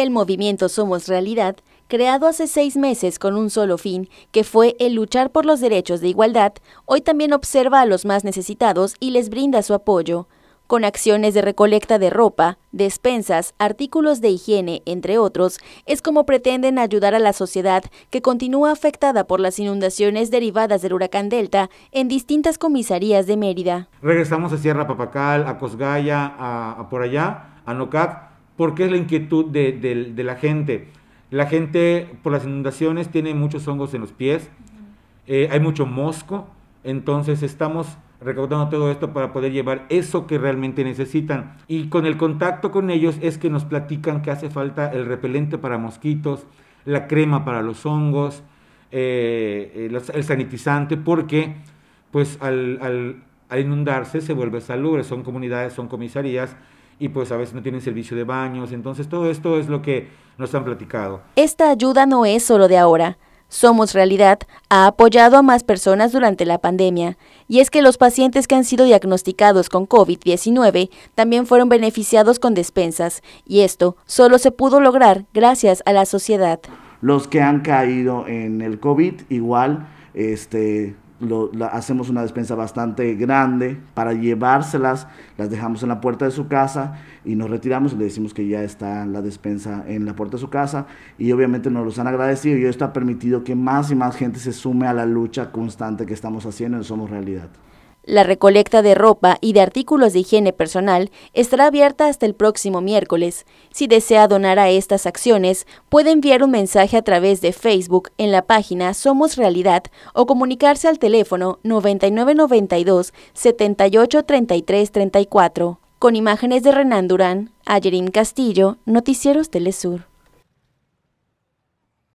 El movimiento Somos Realidad, creado hace seis meses con un solo fin, que fue el luchar por los derechos de igualdad, hoy también observa a los más necesitados y les brinda su apoyo, con acciones de recolecta de ropa, despensas, artículos de higiene, entre otros, es como pretenden ayudar a la sociedad que continúa afectada por las inundaciones derivadas del huracán Delta en distintas comisarías de Mérida. Regresamos a Sierra Papacal, a Cosgaya, a, a por allá, a Nocac, porque es la inquietud de, la gente. La gente por las inundaciones tiene muchos hongos en los pies, eh, hay mucho mosco, entonces estamos recaudando todo esto para poder llevar eso que realmente necesitan. Y con el contacto con ellos es que nos platican que hace falta el repelente para mosquitos, la crema para los hongos, eh, eh, el, sanitizante, porque pues al, al inundarse se vuelve salubre, son comunidades, son comisarías y pues a veces no tienen servicio de baños. Entonces todo esto es lo que nos han platicado. Esta ayuda no es solo de ahora. Somos Realidad ha apoyado a más personas durante la pandemia, y es que los pacientes que han sido diagnosticados con COVID-19 también fueron beneficiados con despensas, y esto solo se pudo lograr gracias a la sociedad. Los que han caído en el COVID igual este, lo, hacemos una despensa bastante grande para llevárselas, las dejamos en la puerta de su casa y nos retiramos y le decimos que ya está la despensa en la puerta de su casa y obviamente nos los han agradecido y esto ha permitido que más y más gente se sume a la lucha constante que estamos haciendo en Somos Realidad. La recolecta de ropa y de artículos de higiene personal estará abierta hasta el próximo miércoles. Si desea donar a estas acciones, puede enviar un mensaje a través de Facebook en la página Somos Realidad o comunicarse al teléfono 9992 783334. Con imágenes de Renan Durán, Ayerín Castillo, Noticieros Telesur.